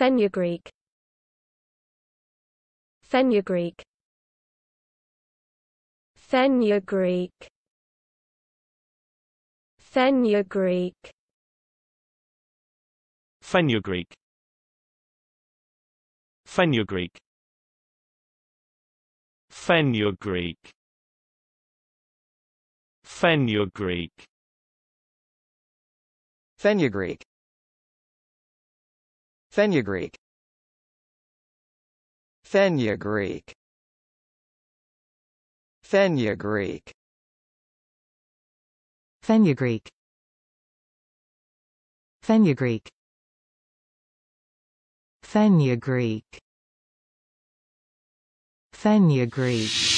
Fenugreek Fenugreek Fenugreek Fenugreek Fenugreek Fenugreek Fenugreek Fenugreek Fenugreek Fenugreek Fenugreek Fenugreek Fenugreek Fenugreek Fenugreek Fenugreek